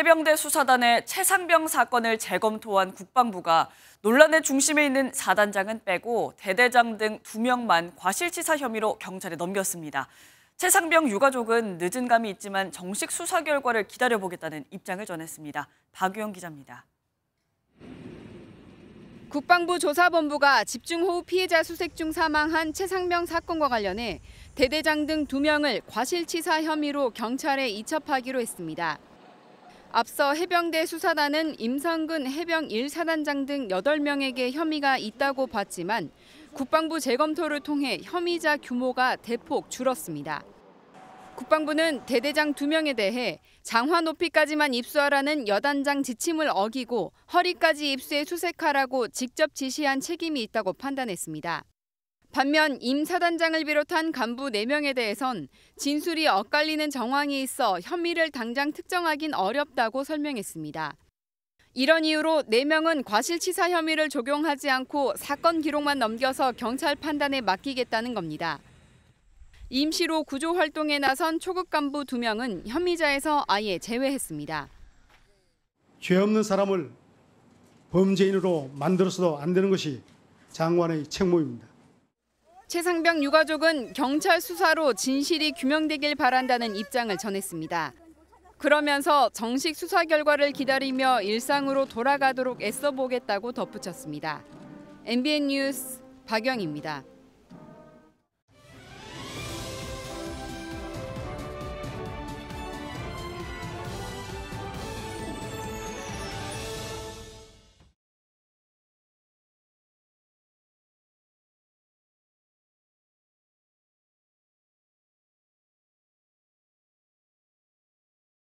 해병대 수사단의 최상병 사건을 재검토한 국방부가 논란의 중심에 있는 사단장은 빼고 대대장 등 두명만 과실치사 혐의로 경찰에 넘겼습니다. 최상병 유가족은 늦은 감이 있지만 정식 수사 결과를 기다려보겠다는 입장을 전했습니다. 박유영 기자입니다. 국방부 조사본부가 집중호우 피해자 수색 중 사망한 최상병 사건과 관련해 대대장 등 두명을 과실치사 혐의로 경찰에 이첩하기로 했습니다. 앞서 해병대 수사단은 임성근 해병 1사단장 등 8명에게 혐의가 있다고 봤지만 국방부 재검토를 통해 혐의자 규모가 대폭 줄었습니다. 국방부는 대대장 2명에 대해 장화 높이까지만 입수하라는 여단장 지침을 어기고 허리까지 입수해 수색하라고 직접 지시한 책임이 있다고 판단했습니다. 반면 임 사단장을 비롯한 간부 4명에 대해선 진술이 엇갈리는 정황이 있어 혐의를 당장 특정하긴 어렵다고 설명했습니다. 이런 이유로 4명은 과실치사 혐의를 적용하지 않고 사건 기록만 넘겨서 경찰 판단에 맡기겠다는 겁니다. 임시로 구조 활동에 나선 초급 간부 2명은 혐의자에서 아예 제외했습니다. 죄 없는 사람을 범죄인으로 만들어서도 안 되는 것이 장관의 책무입니다. 최상병 유가족은 경찰 수사로 진실이 규명되길 바란다는 입장을 전했습니다. 그러면서 정식 수사 결과를 기다리며 일상으로 돌아가도록 애써보겠다고 덧붙였습니다. MBN 뉴스 박영입니다.